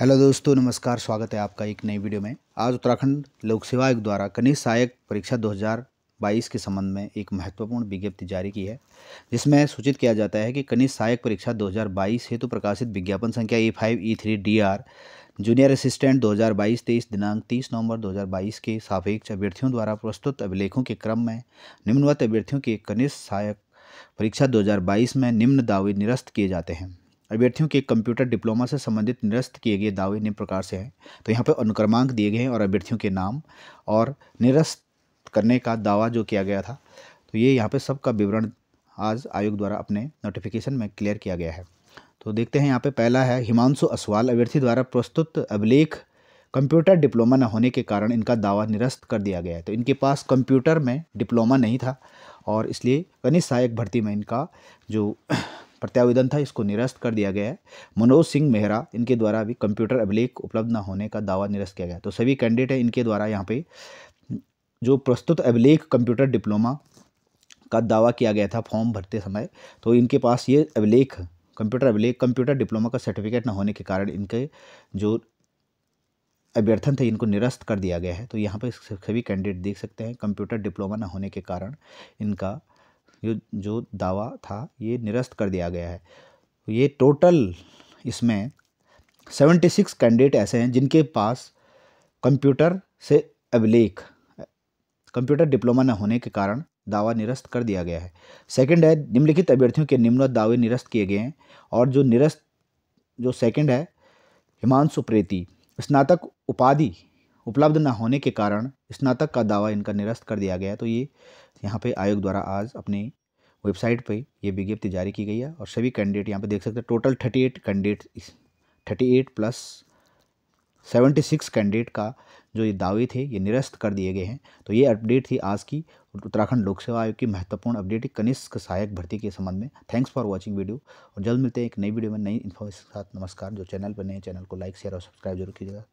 hello दोस्तों नमस्कार स्वागत है आपका एक नई वीडियो में आज उत्तराखंड लोक सेवा आयोग द्वारा कनिष्ठ सहायक परीक्षा 2022 के संबंध में एक महत्वपूर्ण विज्ञप्ति जारी की है जिसमें सूचित किया जाता है कि कनिष्ठ सहायक परीक्षा 2022 हेतु तो प्रकाशित विज्ञापन संख्या A five E three D R junior assistant 2022 हजार दिनांक 30 नवंबर 2022 के सापेक्ष अभ्यर्थियों द्वारा प्रस्तुत अभिलेखों के क्रम में निम्नवत अभ्यर्थियों के कनिष्ठ सहायक परीक्षा 2022 में निम्न दावे निरस्त किए जाते हैं अभ्यर्थियों के कंप्यूटर डिप्लोमा से संबंधित निरस्त किए गए दावे निम्न प्रकार से हैं तो यहाँ पर अनुक्रमांक दिए गए हैं और अभ्यर्थियों के नाम और निरस्त करने का दावा जो किया गया था तो ये यहाँ पर सबका विवरण आज आयोग द्वारा अपने नोटिफिकेशन में क्लियर किया गया है तो देखते हैं यहाँ पे पहला है हिमांशु असवाल अभ्यर्थी द्वारा प्रस्तुत अभिलेख कंप्यूटर डिप्लोमा न होने के कारण इनका दावा निरस्त कर दिया गया है तो इनके पास कंप्यूटर में डिप्लोमा नहीं था और इसलिए कनिष्ठ सहायक भर्ती में इनका जो प्रत्यावेदन था इसको निरस्त कर दिया गया है मनोज सिंह मेहरा इनके द्वारा भी कंप्यूटर अभिलेख उपलब्ध न होने का दावा निरस्त किया गया तो सभी कैंडिडेट हैं इनके द्वारा यहाँ पे जो प्रस्तुत अभिलेख कंप्यूटर डिप्लोमा का दावा किया गया था फॉर्म भरते समय तो इनके पास ये अभिलेख कंप्यूटर अभिलेख कंप्यूटर डिप्लोमा का सर्टिफिकेट न होने के कारण इनके जो अभ्यर्थन थे इनको निरस्त कर दिया गया है तो यहाँ पर सभी कैंडिडेट देख सकते हैं कंप्यूटर डिप्लोमा न होने के कारण इनका जो जो दावा था ये निरस्त कर दिया गया है ये टोटल इसमें सेवेंटी सिक्स कैंडिडेट ऐसे हैं जिनके पास कंप्यूटर से अभिलेख कंप्यूटर डिप्लोमा न होने के कारण दावा निरस्त कर दिया गया है सेकंड है निम्नलिखित अभ्यर्थियों के निम्न दावे निरस्त किए गए हैं और जो निरस्त जो सेकंड है हिमांशु प्रेती स्नातक उपाधि उपलब्ध न होने के कारण स्नातक का दावा इनका निरस्त कर दिया गया तो ये यहाँ पे आयोग द्वारा आज अपने वेबसाइट पे ये विज्ञप्ति जारी की गई है और सभी कैंडिडेट यहाँ पे देख सकते हैं total thirty eight candidate thirty eight plus seventy six candidate का जो ये दावे थे ये निरस्त कर दिए गए हैं तो ये अपडेट थी आज की उत्तराखंड लोक सेवा आयोग की महत्वपूर्ण अपडेट कनिष्क सहायक भर्ती के संबंध में थैंक्स फॉर वॉचिंग वीडियो और जल्द मिलते हैं एक नई वीडियो में नई इन्फॉर्मेशन के साथ नमस्कार जो चैनल पर नए चैनल को लाइक शेयर और सब्सक्राइब जरूर कीजिएगा